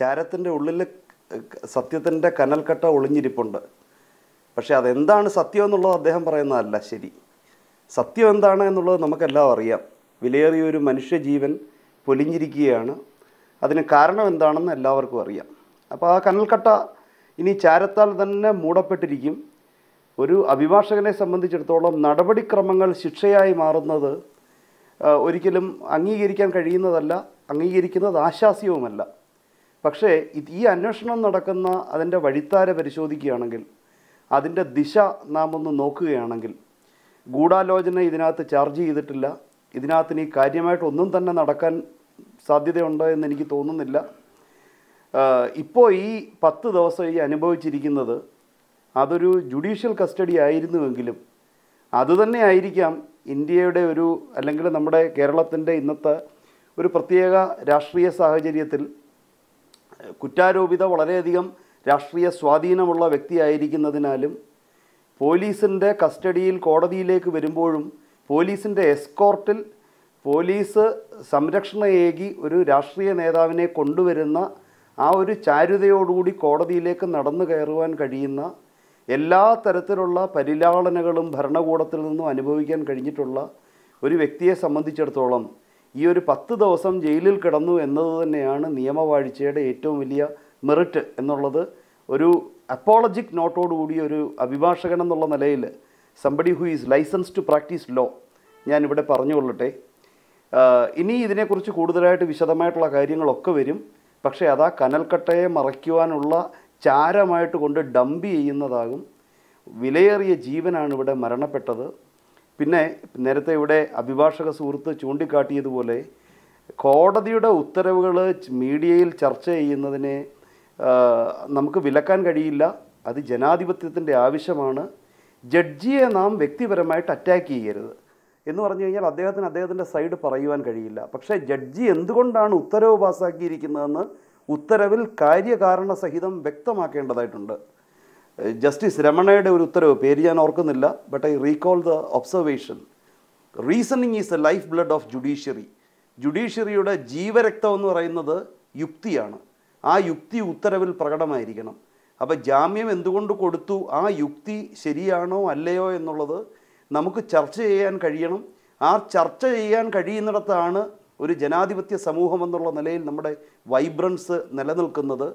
ചാരത്തിൻ്റെ ഉള്ളിൽ സത്യത്തിൻ്റെ കനൽക്കട്ട ഒളിഞ്ഞിരിപ്പുണ്ട് പക്ഷേ അതെന്താണ് സത്യം എന്നുള്ളത് അദ്ദേഹം പറയുന്നതല്ല ശരി സത്യം എന്താണ് എന്നുള്ളത് നമുക്കെല്ലാം അറിയാം വിലയേറിയ ഒരു മനുഷ്യജീവൻ പൊലിഞ്ഞിരിക്കുകയാണ് അതിന് കാരണം എന്താണെന്ന് എല്ലാവർക്കും അറിയാം അപ്പോൾ ആ കനൽക്കട്ട ഇനി ചാരത്താൽ തന്നെ മൂടപ്പെട്ടിരിക്കും ഒരു അഭിഭാഷകനെ സംബന്ധിച്ചിടത്തോളം നടപടിക്രമങ്ങൾ ശിക്ഷയായി മാറുന്നത് ഒരിക്കലും അംഗീകരിക്കാൻ കഴിയുന്നതല്ല അംഗീകരിക്കുന്നത് ആശാസ്യവുമല്ല പക്ഷേ ഈ അന്വേഷണം നടക്കുന്ന അതിൻ്റെ വഴിത്താര പരിശോധിക്കുകയാണെങ്കിൽ അതിൻ്റെ ദിശ നാം ഒന്ന് നോക്കുകയാണെങ്കിൽ ഗൂഢാലോചന ഇതിനകത്ത് ചാർജ് ചെയ്തിട്ടില്ല ഇതിനകത്ത് ഇനി കാര്യമായിട്ടൊന്നും തന്നെ നടക്കാൻ സാധ്യതയുണ്ട് എന്ന് എനിക്ക് തോന്നുന്നില്ല ഇപ്പോൾ ഈ പത്ത് ദിവസം ഈ അനുഭവിച്ചിരിക്കുന്നത് അതൊരു ജുഡീഷ്യൽ കസ്റ്റഡി ആയിരുന്നുവെങ്കിലും അതുതന്നെ ആയിരിക്കാം ഇന്ത്യയുടെ ഒരു അല്ലെങ്കിൽ നമ്മുടെ കേരളത്തിൻ്റെ ഇന്നത്തെ ഒരു പ്രത്യേക രാഷ്ട്രീയ സാഹചര്യത്തിൽ കുറ്റാരോപിത വളരെയധികം രാഷ്ട്രീയ സ്വാധീനമുള്ള വ്യക്തിയായിരിക്കുന്നതിനാലും പോലീസിൻ്റെ കസ്റ്റഡിയിൽ കോടതിയിലേക്ക് വരുമ്പോഴും പോലീസിൻ്റെ എസ്കോർട്ടിൽ പോലീസ് സംരക്ഷണ ഏകി ഒരു രാഷ്ട്രീയ നേതാവിനെ കൊണ്ടുവരുന്ന ആ ഒരു ചാരുതയോടുകൂടി കോടതിയിലേക്ക് നടന്നു കയറുവാൻ കഴിയുന്ന എല്ലാ തരത്തിലുള്ള പരിലാളനകളും ഭരണകൂടത്തിൽ നിന്നും അനുഭവിക്കാൻ കഴിഞ്ഞിട്ടുള്ള ഒരു വ്യക്തിയെ സംബന്ധിച്ചിടത്തോളം ഈ ഒരു പത്ത് ദിവസം ജയിലിൽ കിടന്നു എന്നത് തന്നെയാണ് നിയമവാഴ്ചയുടെ ഏറ്റവും വലിയ മെറിറ്റ് എന്നുള്ളത് ഒരു അപ്പോളജിക് നോട്ടോടുകൂടി ഒരു അഭിഭാഷകൻ എന്നുള്ള നിലയിൽ somebody who is license to practice law ഞാനിവിടെ പറഞ്ഞുകൊള്ളട്ടെ ഇനി ഇതിനെക്കുറിച്ച് കൂടുതലായിട്ട് വിശദമായിട്ടുള്ള കാര്യങ്ങളൊക്കെ വരും പക്ഷേ അതാ കനൽക്കട്ടയെ മറയ്ക്കുവാനുള്ള ചാരമായിട്ട് കൊണ്ട് ഡംപ് ചെയ്യുന്നതാകും വിലയേറിയ ജീവനാണ് ഇവിടെ മരണപ്പെട്ടത് പിന്നെ നേരത്തെ ഇവിടെ അഭിഭാഷക സുഹൃത്ത് ചൂണ്ടിക്കാട്ടിയതുപോലെ കോടതിയുടെ ഉത്തരവുകൾ മീഡിയയിൽ ചർച്ച ചെയ്യുന്നതിനെ നമുക്ക് വിലക്കാൻ കഴിയില്ല അത് ജനാധിപത്യത്തിൻ്റെ ആവശ്യമാണ് ജഡ്ജിയെ നാം വ്യക്തിപരമായിട്ട് അറ്റാക്ക് ചെയ്യരുത് എന്ന് പറഞ്ഞു കഴിഞ്ഞാൽ അദ്ദേഹത്തിന് അദ്ദേഹത്തിൻ്റെ സൈഡ് പറയുവാൻ കഴിയില്ല പക്ഷേ ജഡ്ജി എന്തുകൊണ്ടാണ് ഉത്തരവ് പാസ്സാക്കിയിരിക്കുന്നതെന്ന് ഉത്തരവിൽ കാര്യകാരണ സഹിതം വ്യക്തമാക്കേണ്ടതായിട്ടുണ്ട് ജസ്റ്റിസ് രമണയുടെ ഒരു ഉത്തരവ് പേര് ഞാൻ ഓർക്കുന്നില്ല but I recall the observation reasoning is a life blood of judiciary ജുഡീഷ്യറിയുടെ ജീവരക്തം എന്ന് പറയുന്നത് യുക്തിയാണ് ആ യുക്തി ഉത്തരവിൽ പ്രകടമായിരിക്കണം അപ്പോൾ ജാമ്യം എന്തുകൊണ്ട് കൊടുത്തു ആ യുക്തി ശരിയാണോ അല്ലയോ എന്നുള്ളത് നമുക്ക് ചർച്ച ചെയ്യാൻ കഴിയണം ആ ചർച്ച ചെയ്യാൻ കഴിയുന്നിടത്താണ് ഒരു ജനാധിപത്യ സമൂഹം എന്നുള്ള നിലയിൽ നമ്മുടെ വൈബ്രൻസ് നിലനിൽക്കുന്നത്